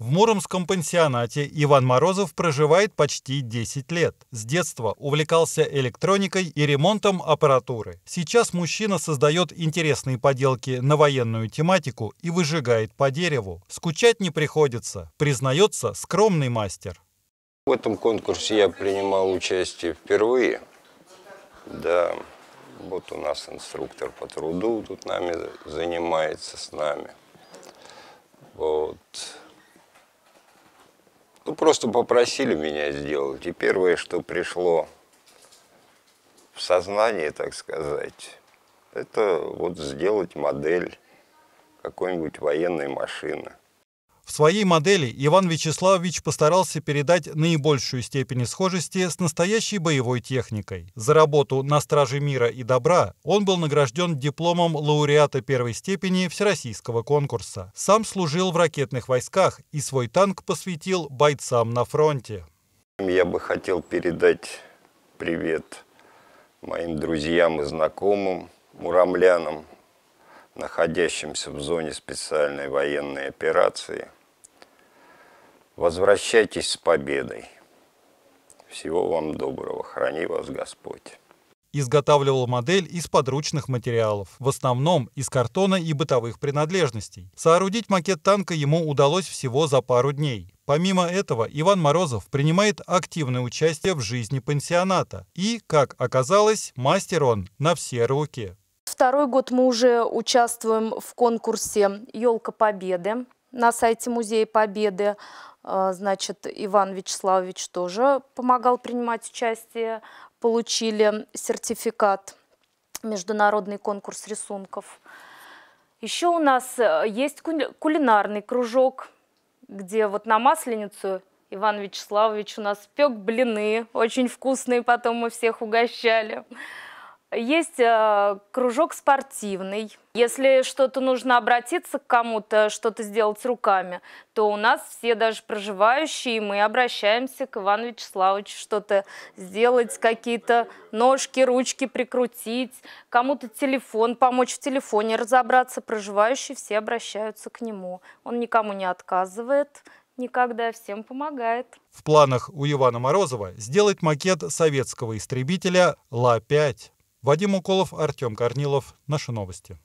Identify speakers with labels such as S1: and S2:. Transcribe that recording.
S1: В Муромском пансионате Иван Морозов проживает почти 10 лет. С детства увлекался электроникой и ремонтом аппаратуры. Сейчас мужчина создает интересные поделки на военную тематику и выжигает по дереву. Скучать не приходится, признается скромный мастер.
S2: В этом конкурсе я принимал участие впервые. Да, вот у нас инструктор по труду тут нами занимается с нами. Вот. Ну, просто попросили меня сделать. И первое, что пришло в сознание, так сказать, это вот сделать модель какой-нибудь военной машины.
S1: В своей модели Иван Вячеславович постарался передать наибольшую степень схожести с настоящей боевой техникой. За работу «На страже мира и добра» он был награжден дипломом лауреата первой степени Всероссийского конкурса. Сам служил в ракетных войсках и свой танк посвятил бойцам на фронте.
S2: Я бы хотел передать привет моим друзьям и знакомым, муромлянам, находящимся в зоне специальной военной операции – Возвращайтесь с победой. Всего вам доброго. Храни вас Господь.
S1: Изготавливал модель из подручных материалов, в основном из картона и бытовых принадлежностей. Соорудить макет танка ему удалось всего за пару дней. Помимо этого, Иван Морозов принимает активное участие в жизни пансионата. И, как оказалось, мастер он на все руки.
S3: Второй год мы уже участвуем в конкурсе «Елка Победы» на сайте Музея Победы. А, значит, Иван Вячеславович тоже помогал принимать участие, получили сертификат «Международный конкурс рисунков». Еще у нас э, есть кулинарный кружок, где вот на Масленицу Иван Вячеславович у нас пек блины, очень вкусные, потом мы всех угощали. Есть э, кружок спортивный. Если что-то нужно обратиться к кому-то, что-то сделать руками, то у нас все даже проживающие, мы обращаемся к Ивану Вячеславовичу что-то сделать, какие-то ножки, ручки прикрутить, кому-то телефон, помочь в телефоне разобраться. Проживающие все обращаются к нему. Он никому не отказывает, никогда всем помогает.
S1: В планах у Ивана Морозова сделать макет советского истребителя Ла-5. Вадим Уколов, Артем Корнилов. Наши новости.